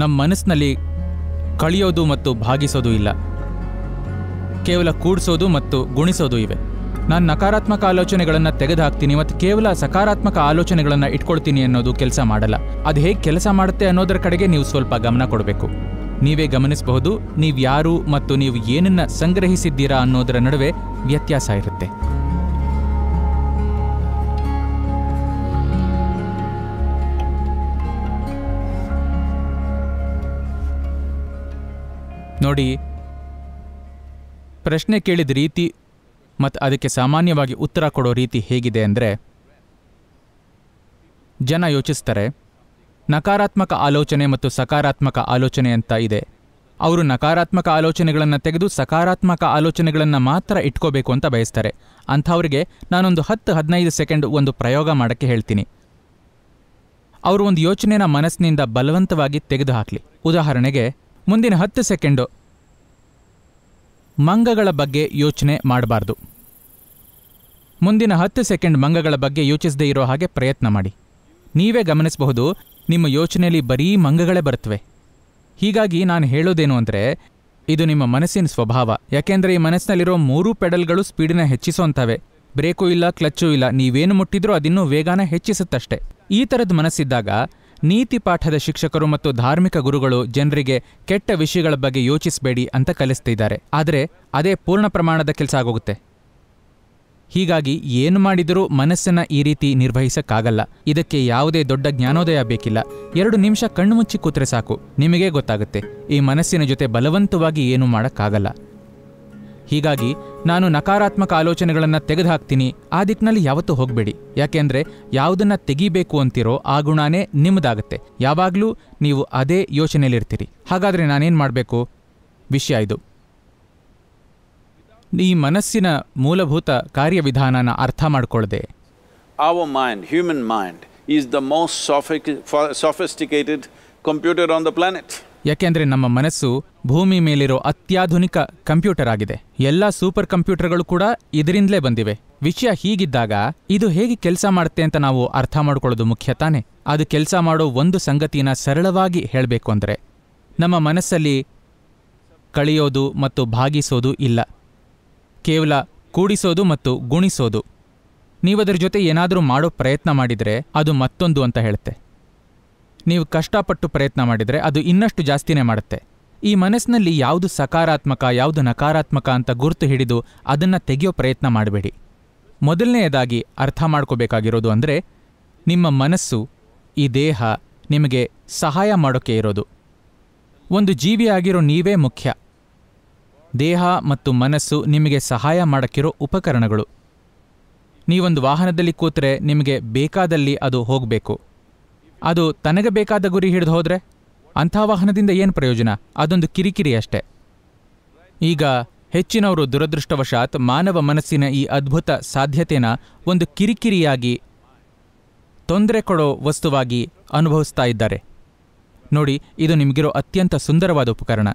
ನಮ್ಮ ಮನಸ್ಸಿನಲ್ಲಿ ಕಳೆಯೋದು ಮತ್ತು ಭಾಗಿಸೋದು ಇಲ್ಲ ಕೇವಲ ಕೂಡಿಸೋದು ಮತ್ತು ಗುಣಿಸೋದು ಇವೆ ನಾನು ನಕಾರಾತ್ಮಕ ಆಲೋಚನೆಗಳನ್ನು ತೆಗೆದುಹಾಕ್ತೀನಿ ಮತ್ತು ಕೇವಲ ಸಕಾರಾತ್ಮಕ ಆಲೋಚನೆಗಳನ್ನು ಇಟ್ಕೊಳ್ತೀನಿ ಅನ್ನೋದು ಕೆಲಸ ಮಾಡಲ್ಲ ಅದು ಹೇಗೆ ಕೆಲಸ ಮಾಡುತ್ತೆ ಅನ್ನೋದರ ಕಡೆಗೆ ನೀವು ಸ್ವಲ್ಪ ಗಮನ ಕೊಡಬೇಕು ನೀವೇ ಗಮನಿಸಬಹುದು ನೀವು ಯಾರು ಮತ್ತು ನೀವು ಏನನ್ನ ಸಂಗ್ರಹಿಸಿದ್ದೀರಾ ಅನ್ನೋದರ ನಡುವೆ ವ್ಯತ್ಯಾಸ ಇರುತ್ತೆ ನೋಡಿ ಪ್ರಶ್ನೆ ಕೇಳಿದ ರೀತಿ ಮತ್ತು ಅದಕ್ಕೆ ಸಾಮಾನ್ಯವಾಗಿ ಉತ್ತರ ಕೊಡೋ ರೀತಿ ಹೇಗಿದೆ ಅಂದರೆ ಜನ ಯೋಚಿಸ್ತಾರೆ ನಕಾರಾತ್ಮಕ ಆಲೋಚನೆ ಮತ್ತು ಸಕಾರಾತ್ಮಕ ಆಲೋಚನೆ ಅಂತ ಇದೆ ಅವರು ನಕಾರಾತ್ಮಕ ಆಲೋಚನೆಗಳನ್ನು ತೆಗೆದು ಸಕಾರಾತ್ಮಕ ಆಲೋಚನೆಗಳನ್ನು ಮಾತ್ರ ಇಟ್ಕೋಬೇಕು ಅಂತ ಬಯಸ್ತಾರೆ ಅಂಥವ್ರಿಗೆ ನಾನೊಂದು ಹತ್ತು ಹದಿನೈದು ಸೆಕೆಂಡ್ ಒಂದು ಪ್ರಯೋಗ ಮಾಡೋಕ್ಕೆ ಹೇಳ್ತೀನಿ ಅವರು ಒಂದು ಯೋಚನೆನ ಮನಸ್ಸಿನಿಂದ ಬಲವಂತವಾಗಿ ತೆಗೆದುಹಾಕಲಿ ಉದಾಹರಣೆಗೆ ಮುಂದಿನ ಹತ್ತು ಸೆಕೆಂಡು ಮಂಗಗಳ ಬಗ್ಗೆ ಯೋಚನೆ ಮಾಡಬಾರ್ದು ಮುಂದಿನ ಹತ್ತು ಸೆಕೆಂಡ್ ಮಂಗಗಳ ಬಗ್ಗೆ ಯೋಚಿಸದೇ ಇರೋ ಹಾಗೆ ಪ್ರಯತ್ನ ಮಾಡಿ ನೀವೇ ಗಮನಿಸಬಹುದು ನಿಮ್ಮ ಯೋಚನೆಯಲ್ಲಿ ಬರೀ ಮಂಗಗಳೇ ಬರ್ತವೆ ಹೀಗಾಗಿ ನಾನು ಹೇಳೋದೇನು ಅಂದರೆ ಇದು ನಿಮ್ಮ ಮನಸ್ಸಿನ ಸ್ವಭಾವ ಯಾಕೆಂದರೆ ಈ ಮನಸ್ಸಿನಲ್ಲಿರೋ ಮೂರೂ ಪೆಡಲ್ಗಳು ಸ್ಪೀಡಿನ ಹೆಚ್ಚಿಸೋಂಥವೆ ಬ್ರೇಕು ಇಲ್ಲ ಕ್ಲಚ್ಚು ಇಲ್ಲ ನೀವೇನು ಮುಟ್ಟಿದ್ರೂ ಅದಿನ್ನೂ ವೇಗನ ಹೆಚ್ಚಿಸುತ್ತಷ್ಟೆ ಈ ಥರದ ಮನಸ್ಸಿದ್ದಾಗ ನೀತಿ ಪಾಠದ ಶಿಕ್ಷಕರು ಮತ್ತು ಧಾರ್ಮಿಕ ಗುರುಗಳು ಜನರಿಗೆ ಕೆಟ್ಟ ವಿಷಯಗಳ ಬಗ್ಗೆ ಯೋಚಿಸಬೇಡಿ ಅಂತ ಕಲಿಸ್ತಿದ್ದಾರೆ ಆದರೆ ಅದೇ ಪೂರ್ಣ ಪ್ರಮಾಣದ ಕೆಲಸ ಆಗೋಗುತ್ತೆ ಹೀಗಾಗಿ ಏನು ಮಾಡಿದರೂ ಮನಸ್ಸನ್ನ ಈ ರೀತಿ ನಿರ್ವಹಿಸಕ್ಕಾಗಲ್ಲ ಇದಕ್ಕೆ ಯಾವುದೇ ದೊಡ್ಡ ಜ್ಞಾನೋದಯ ಬೇಕಿಲ್ಲ ಎರಡು ನಿಮಿಷ ಕಣ್ಣು ಮುಚ್ಚಿ ಕೂತ್ರೆ ಸಾಕು ನಿಮಗೇ ಗೊತ್ತಾಗುತ್ತೆ ಈ ಮನಸ್ಸಿನ ಜೊತೆ ಬಲವಂತವಾಗಿ ಏನು ಮಾಡಕ್ಕಾಗಲ್ಲ ಹೀಗಾಗಿ ನಾನು ನಕಾರಾತ್ಮಕ ಆಲೋಚನೆಗಳನ್ನು ತೆಗೆದುಹಾಕ್ತೀನಿ ಆ ದಿಕ್ಕಿನಲ್ಲಿ ಯಾವತ್ತೂ ಹೋಗಬೇಡಿ ಯಾಕೆಂದರೆ ಯಾವುದನ್ನು ತೆಗೀಬೇಕು ಅಂತಿರೋ ಆ ಗುಣಾನೇ ನಿಮ್ಮದಾಗತ್ತೆ ಯಾವಾಗಲೂ ನೀವು ಅದೇ ಯೋಚನೆಯಲ್ಲಿರ್ತೀರಿ ಹಾಗಾದರೆ ನಾನೇನು ಮಾಡಬೇಕು ವಿಷಯ ಇದು ಈ ಮನಸ್ಸಿನ ಮೂಲಭೂತ ಕಾರ್ಯವಿಧಾನನ ಅರ್ಥ ಮಾಡಿಕೊಳ್ಳದೆ mind human mind is the most sophic sophisticated computer on the planet ಯಾಕೆಂದರೆ ನಮ್ಮ ಮನಸ್ಸು ಭೂಮಿ ಮೇಲಿರೋ ಅತ್ಯಾಧುನಿಕ ಕಂಪ್ಯೂಟರ್ ಆಗಿದೆ ಎಲ್ಲ ಸೂಪರ್ ಕಂಪ್ಯೂಟರ್ಗಳು ಕೂಡ ಇದರಿಂದಲೇ ಬಂದಿವೆ ವಿಷಯ ಹೀಗಿದ್ದಾಗ ಇದು ಹೇಗೆ ಕೆಲಸ ಮಾಡುತ್ತೆ ಅಂತ ನಾವು ಅರ್ಥ ಮಾಡ್ಕೊಳ್ಳೋದು ಮುಖ್ಯ ತಾನೆ ಅದು ಕೆಲಸ ಮಾಡೋ ಒಂದು ಸಂಗತಿಯನ್ನ ಸರಳವಾಗಿ ಹೇಳಬೇಕು ಅಂದರೆ ನಮ್ಮ ಮನಸ್ಸಲ್ಲಿ ಕಳೆಯೋದು ಮತ್ತು ಭಾಗಿಸೋದು ಇಲ್ಲ ಕೇವಲ ಕೂಡಿಸೋದು ಮತ್ತು ಗುಣಿಸೋದು ನೀವದರ ಜೊತೆ ಏನಾದರೂ ಮಾಡೋ ಪ್ರಯತ್ನ ಮಾಡಿದರೆ ಅದು ಮತ್ತೊಂದು ಅಂತ ಹೇಳುತ್ತೆ ನೀವು ಕಷ್ಟಪಟ್ಟು ಪ್ರಯತ್ನ ಮಾಡಿದರೆ ಅದು ಇನ್ನಷ್ಟು ಜಾಸ್ತಿನೇ ಮಾಡುತ್ತೆ ಈ ಮನಸ್ಸಿನಲ್ಲಿ ಯಾವುದು ಸಕಾರಾತ್ಮಕ ಯಾವುದು ನಕಾರಾತ್ಮಕ ಅಂತ ಗುರುತು ಹಿಡಿದು ಅದನ್ನು ತೆಗೆಯೋ ಪ್ರಯತ್ನ ಮಾಡಬೇಡಿ ಮೊದಲನೆಯದಾಗಿ ಅರ್ಥ ಮಾಡ್ಕೋಬೇಕಾಗಿರೋದು ಅಂದರೆ ನಿಮ್ಮ ಮನಸ್ಸು ಈ ದೇಹ ನಿಮಗೆ ಸಹಾಯ ಮಾಡೋಕೆ ಇರೋದು ಒಂದು ಜೀವಿಯಾಗಿರೋ ನೀವೇ ಮುಖ್ಯ ದೇಹ ಮತ್ತು ಮನಸ್ಸು ನಿಮಗೆ ಸಹಾಯ ಮಾಡೋಕ್ಕಿರೋ ಉಪಕರಣಗಳು ನೀವೊಂದು ವಾಹನದಲ್ಲಿ ಕೂತ್ರೆ ನಿಮಗೆ ಬೇಕಾದಲ್ಲಿ ಅದು ಹೋಗಬೇಕು ಅದು ತನಗೆ ಬೇಕಾದ ಗುರಿ ಹಿಡಿದು ಹೋದರೆ ಅಂಥ ವಾಹನದಿಂದ ಏನು ಪ್ರಯೋಜನ ಅದೊಂದು ಕಿರಿಕಿರಿ ಅಷ್ಟೆ ಈಗ ಹೆಚ್ಚಿನವರು ದುರದೃಷ್ಟವಶಾತ್ ಮಾನವ ಮನಸ್ಸಿನ ಈ ಅದ್ಭುತ ಸಾಧ್ಯತೆನ ಒಂದು ಕಿರಿಕಿರಿಯಾಗಿ ತೊಂದರೆ ಕೊಡೋ ವಸ್ತುವಾಗಿ ಅನುಭವಿಸ್ತಾ ಇದ್ದಾರೆ ನೋಡಿ ಇದು ನಿಮಗಿರೋ ಅತ್ಯಂತ ಸುಂದರವಾದ ಉಪಕರಣ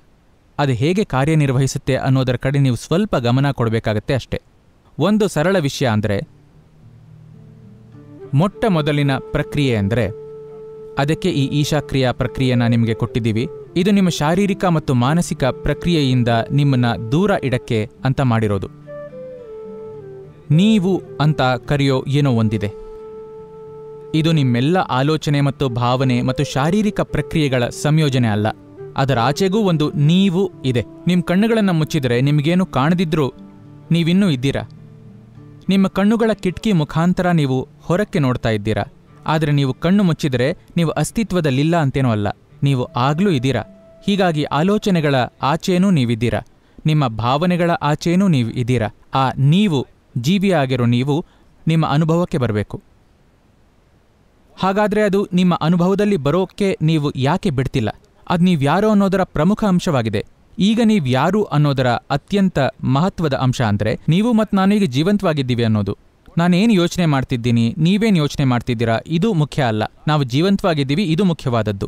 ಅದು ಹೇಗೆ ಕಾರ್ಯನಿರ್ವಹಿಸುತ್ತೆ ಅನ್ನೋದರ ಕಡೆ ನೀವು ಸ್ವಲ್ಪ ಗಮನ ಕೊಡಬೇಕಾಗತ್ತೆ ಅಷ್ಟೆ ಒಂದು ಸರಳ ವಿಷಯ ಅಂದರೆ ಮೊಟ್ಟ ಮೊದಲಿನ ಪ್ರಕ್ರಿಯೆ ಅಂದರೆ ಅದಕ್ಕೆ ಈ ಈಶಾಕ್ರಿಯಾ ಪ್ರಕ್ರಿಯೆನ ನಿಮಗೆ ಕೊಟ್ಟಿದ್ದೀವಿ ಇದು ನಿಮ್ಮ ಶಾರೀರಿಕ ಮತ್ತು ಮಾನಸಿಕ ಪ್ರಕ್ರಿಯೆಯಿಂದ ನಿಮ್ಮನ್ನ ದೂರ ಇಡಕ್ಕೆ ಅಂತ ಮಾಡಿರೋದು ನೀವು ಅಂತ ಕರೆಯೋ ಏನೋ ಒಂದಿದೆ ಇದು ನಿಮ್ಮೆಲ್ಲ ಆಲೋಚನೆ ಮತ್ತು ಭಾವನೆ ಮತ್ತು ಶಾರೀರಿಕ ಪ್ರಕ್ರಿಯೆಗಳ ಸಂಯೋಜನೆ ಅಲ್ಲ ಅದರ ಆಚೆಗೂ ಒಂದು ನೀವು ಇದೆ ನಿಮ್ಮ ಕಣ್ಣುಗಳನ್ನು ಮುಚ್ಚಿದರೆ ನಿಮಗೇನು ಕಾಣದಿದ್ರೂ ನೀವಿನ್ನೂ ಇದ್ದೀರಾ ನಿಮ್ಮ ಕಣ್ಣುಗಳ ಕಿಟಕಿ ಮುಖಾಂತರ ನೀವು ಹೊರಕ್ಕೆ ನೋಡ್ತಾ ಇದ್ದೀರಾ ಆದರೆ ನೀವು ಕಣ್ಣು ಮುಚ್ಚಿದರೆ ನೀವು ಅಸ್ತಿತ್ವದಲ್ಲಿಲ್ಲ ಅಂತೇನೂ ಅಲ್ಲ ನೀವು ಆಗ್ಲೂ ಇದ್ದೀರಾ ಹೀಗಾಗಿ ಆಲೋಚನೆಗಳ ಆಚೆಯೂ ನೀವಿದ್ದೀರಾ ನಿಮ್ಮ ಭಾವನೆಗಳ ಆಚೆಯೂ ನೀವು ಇದ್ದೀರಾ ಆ ನೀವು ಜೀವಿಯಾಗಿರೋ ನೀವು ನಿಮ್ಮ ಅನುಭವಕ್ಕೆ ಬರಬೇಕು ಹಾಗಾದರೆ ಅದು ನಿಮ್ಮ ಅನುಭವದಲ್ಲಿ ಬರೋಕ್ಕೆ ನೀವು ಯಾಕೆ ಬಿಡ್ತಿಲ್ಲ ಅದು ನೀವ್ಯಾರೋ ಅನ್ನೋದರ ಪ್ರಮುಖ ಅಂಶವಾಗಿದೆ ಈಗ ನೀವ್ಯಾರು ಅನ್ನೋದರ ಅತ್ಯಂತ ಮಹತ್ವದ ಅಂಶ ಅಂದರೆ ನೀವು ಮತ್ತು ನಾನೀಗ ಜೀವಂತವಾಗಿದ್ದೀವಿ ಅನ್ನೋದು ನಾನೇನು ಯೋಚನೆ ಮಾಡ್ತಿದ್ದೀನಿ ನೀವೇನು ಯೋಚನೆ ಮಾಡ್ತಿದ್ದೀರಾ ಇದು ಮುಖ್ಯ ಅಲ್ಲ ನಾವು ಜೀವಂತವಾಗಿದ್ದೀವಿ ಇದು ಮುಖ್ಯವಾದದ್ದು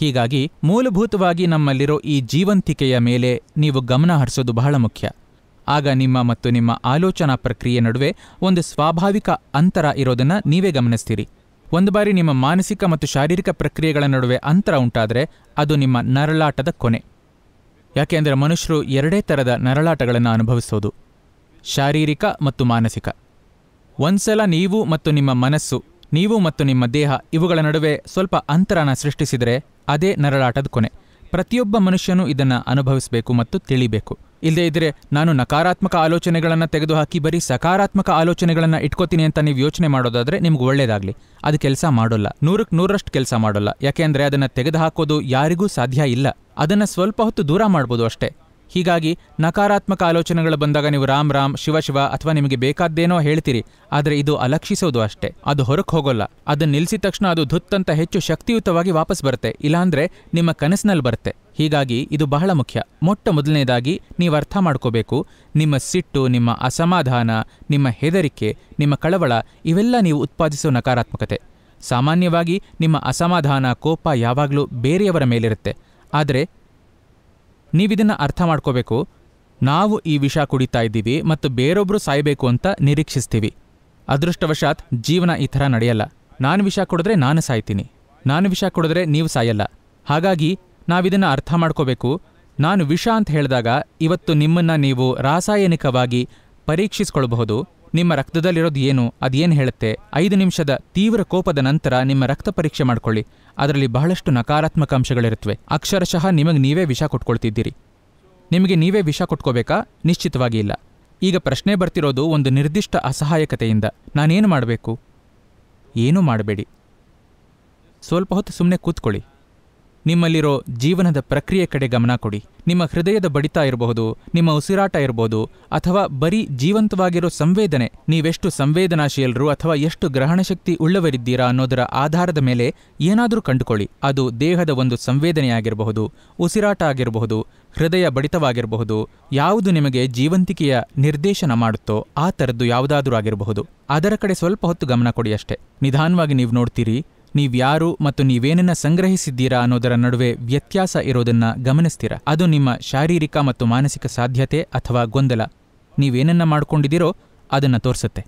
ಹೀಗಾಗಿ ಮೂಲಭೂತವಾಗಿ ನಮ್ಮಲ್ಲಿರೋ ಈ ಜೀವಂತಿಕೆಯ ಮೇಲೆ ನೀವು ಗಮನ ಹರಿಸೋದು ಬಹಳ ಮುಖ್ಯ ಆಗ ನಿಮ್ಮ ಮತ್ತು ನಿಮ್ಮ ಆಲೋಚನಾ ಪ್ರಕ್ರಿಯೆ ನಡುವೆ ಒಂದು ಸ್ವಾಭಾವಿಕ ಅಂತರ ಇರೋದನ್ನು ನೀವೇ ಗಮನಿಸ್ತೀರಿ ಒಂದು ಬಾರಿ ನಿಮ್ಮ ಮಾನಸಿಕ ಮತ್ತು ಶಾರೀರಿಕ ಪ್ರಕ್ರಿಯೆಗಳ ನಡುವೆ ಅಂತರ ಉಂಟಾದರೆ ಅದು ನಿಮ್ಮ ನರಳಾಟದ ಕೊನೆ ಯಾಕೆಂದರೆ ಮನುಷ್ಯರು ಎರಡೇ ಥರದ ನರಳಾಟಗಳನ್ನು ಅನುಭವಿಸೋದು ಶಾರೀರಿಕ ಮತ್ತು ಮಾನಸಿಕ ಒಂದ್ಸಲ ನೀವು ಮತ್ತು ನಿಮ್ಮ ಮನಸ್ಸು ನೀವು ಮತ್ತು ನಿಮ್ಮ ದೇಹ ಇವುಗಳ ನಡುವೆ ಸ್ವಲ್ಪ ಅಂತರನ ಸೃಷ್ಟಿಸಿದರೆ ಅದೇ ನರಳಾಟದ ಕೊನೆ ಪ್ರತಿಯೊಬ್ಬ ಮನುಷ್ಯನೂ ಇದನ್ನು ಅನುಭವಿಸಬೇಕು ಮತ್ತು ತಿಳಿಬೇಕು ಇಲ್ಲದೇ ಇದ್ರೆ ನಾನು ನಕಾರಾತ್ಮಕ ಆಲೋಚನೆಗಳನ್ನು ತೆಗೆದುಹಾಕಿ ಬರೀ ಸಕಾರಾತ್ಮಕ ಆಲೋಚನೆಗಳನ್ನು ಇಟ್ಕೋತೀನಿ ಅಂತ ನೀವು ಯೋಚನೆ ಮಾಡೋದಾದರೆ ನಿಮ್ಗೆ ಒಳ್ಳೇದಾಗಲಿ ಅದು ಕೆಲಸ ಮಾಡೋಲ್ಲ ನೂರಕ್ಕೆ ನೂರರಷ್ಟು ಕೆಲಸ ಮಾಡೋಲ್ಲ ಯಾಕೆಂದರೆ ಅದನ್ನು ತೆಗೆದುಹಾಕೋದು ಯಾರಿಗೂ ಸಾಧ್ಯ ಇಲ್ಲ ಅದನ್ನು ಸ್ವಲ್ಪ ಹೊತ್ತು ದೂರ ಮಾಡ್ಬೋದು ಅಷ್ಟೇ ಹೀಗಾಗಿ ನಕಾರಾತ್ಮಕ ಆಲೋಚನೆಗಳು ಬಂದಾಗ ನೀವು ರಾಮ್ ರಾಮ್ ಶಿವ ಶಿವ ಅಥವಾ ನಿಮಗೆ ಬೇಕಾದ್ದೇನೋ ಹೇಳ್ತೀರಿ ಆದರೆ ಇದು ಅಲಕ್ಷಿಸೋದು ಅಷ್ಟೇ ಅದು ಹೊರಕ್ಕೆ ಹೋಗೋಲ್ಲ ಅದು ನಿಲ್ಲಿಸಿದ ತಕ್ಷಣ ಅದು ಧುತ್ತಂತ ಹೆಚ್ಚು ಶಕ್ತಿಯುತವಾಗಿ ವಾಪಸ್ ಬರುತ್ತೆ ಇಲ್ಲಾಂದ್ರೆ ನಿಮ್ಮ ಕನಸಿನಲ್ಲಿ ಬರುತ್ತೆ ಹೀಗಾಗಿ ಇದು ಬಹಳ ಮುಖ್ಯ ಮೊಟ್ಟ ಮೊದಲನೇದಾಗಿ ನೀವು ಅರ್ಥ ಮಾಡ್ಕೋಬೇಕು ನಿಮ್ಮ ಸಿಟ್ಟು ನಿಮ್ಮ ಅಸಮಾಧಾನ ನಿಮ್ಮ ಹೆದರಿಕೆ ನಿಮ್ಮ ಕಳವಳ ಇವೆಲ್ಲ ನೀವು ಉತ್ಪಾದಿಸೋ ನಕಾರಾತ್ಮಕತೆ ಸಾಮಾನ್ಯವಾಗಿ ನಿಮ್ಮ ಅಸಮಾಧಾನ ಕೋಪ ಯಾವಾಗಲೂ ಬೇರೆಯವರ ಮೇಲಿರುತ್ತೆ ಆದರೆ ನೀವಿದನ್ನು ಅರ್ಥ ಮಾಡ್ಕೋಬೇಕು ನಾವು ಈ ವಿಷ ಕುಡಿತಾ ಇದ್ದೀವಿ ಮತ್ತು ಬೇರೊಬ್ಬರು ಸಾಯಬೇಕು ಅಂತ ನಿರೀಕ್ಷಿಸ್ತೀವಿ ಅದೃಷ್ಟವಶಾತ್ ಜೀವನ ಈ ಥರ ನಡೆಯಲ್ಲ ನಾನು ವಿಷ ಕೊಡಿದ್ರೆ ನಾನು ಸಾಯ್ತೀನಿ ನಾನು ವಿಷ ಕೊಡಿದ್ರೆ ನೀವು ಸಾಯಲ್ಲ ಹಾಗಾಗಿ ನಾವಿದನ್ನು ಅರ್ಥ ಮಾಡ್ಕೋಬೇಕು ನಾನು ವಿಷ ಅಂತ ಹೇಳಿದಾಗ ಇವತ್ತು ನಿಮ್ಮನ್ನು ನೀವು ರಾಸಾಯನಿಕವಾಗಿ ಪರೀಕ್ಷಿಸ್ಕೊಳ್ಬಹುದು ನಿಮ್ಮ ರಕ್ತದಲ್ಲಿರೋದು ಏನು ಅದೇನು ಹೇಳುತ್ತೆ ಐದು ನಿಮಿಷದ ತೀವ್ರ ಕೋಪದ ನಂತರ ನಿಮ್ಮ ರಕ್ತ ಪರೀಕ್ಷೆ ಮಾಡ್ಕೊಳ್ಳಿ ಅದರಲ್ಲಿ ಬಹಳಷ್ಟು ನಕಾರಾತ್ಮಕ ಅಂಶಗಳಿರುತ್ತವೆ ಅಕ್ಷರಶಃ ನಿಮಗೆ ನೀವೇ ವಿಷ ಕೊಟ್ಕೊಳ್ತಿದ್ದೀರಿ ನಿಮಗೆ ನೀವೇ ವಿಷ ಕೊಟ್ಕೋಬೇಕಾ ನಿಶ್ಚಿತವಾಗಿ ಇಲ್ಲ ಈಗ ಪ್ರಶ್ನೆ ಬರ್ತಿರೋದು ಒಂದು ನಿರ್ದಿಷ್ಟ ಅಸಹಾಯಕತೆಯಿಂದ ನಾನೇನು ಮಾಡಬೇಕು ಏನೂ ಮಾಡಬೇಡಿ ಸ್ವಲ್ಪ ಹೊತ್ತು ಸುಮ್ಮನೆ ಕೂತ್ಕೊಳ್ಳಿ ನಿಮ್ಮಲ್ಲಿರೋ ಜೀವನದ ಪ್ರಕ್ರಿಯೆ ಕಡೆ ಗಮನ ಕೊಡಿ ನಿಮ್ಮ ಹೃದಯದ ಬಡಿತ ಇರಬಹುದು ನಿಮ್ಮ ಉಸಿರಾಟ ಇರಬಹುದು ಅಥವಾ ಬರೀ ಜೀವಂತವಾಗಿರೋ ಸಂವೇದನೆ ನೀವೆಷ್ಟು ಸಂವೇದನಾಶೀಲರು ಅಥವಾ ಎಷ್ಟು ಗ್ರಹಣಶಕ್ತಿ ಉಳ್ಳವರಿದ್ದೀರಾ ಅನ್ನೋದರ ಆಧಾರದ ಮೇಲೆ ಏನಾದರೂ ಕಂಡುಕೊಳ್ಳಿ ಅದು ದೇಹದ ಒಂದು ಸಂವೇದನೆಯಾಗಿರಬಹುದು ಉಸಿರಾಟ ಆಗಿರಬಹುದು ಹೃದಯ ಬಡಿತವಾಗಿರಬಹುದು ಯಾವುದು ನಿಮಗೆ ಜೀವಂತಿಕೆಯ ನಿರ್ದೇಶನ ಮಾಡುತ್ತೋ ಆ ಥರದ್ದು ಯಾವುದಾದ್ರೂ ಆಗಿರಬಹುದು ಅದರ ಕಡೆ ಸ್ವಲ್ಪ ಹೊತ್ತು ಗಮನ ಕೊಡಿ ಅಷ್ಟೇ ನಿಧಾನವಾಗಿ ನೀವು ನೋಡ್ತೀರಿ ನೀವ್ಯಾರು ಮತ್ತು ನೀವೇನನ್ನ ಸಂಗ್ರಹಿಸಿದ್ದೀರಾ ಅನ್ನೋದರ ನಡುವೆ ವ್ಯತ್ಯಾಸ ಇರೋದನ್ನ ಗಮನಿಸ್ತೀರಾ ಅದು ನಿಮ್ಮ ಶಾರೀರಿಕ ಮತ್ತು ಮಾನಸಿಕ ಸಾಧ್ಯತೆ ಅಥವಾ ಗೊಂದಲ ನೀವೇನನ್ನ ಮಾಡ್ಕೊಂಡಿದ್ದೀರೋ ಅದನ್ನು ತೋರಿಸುತ್ತೆ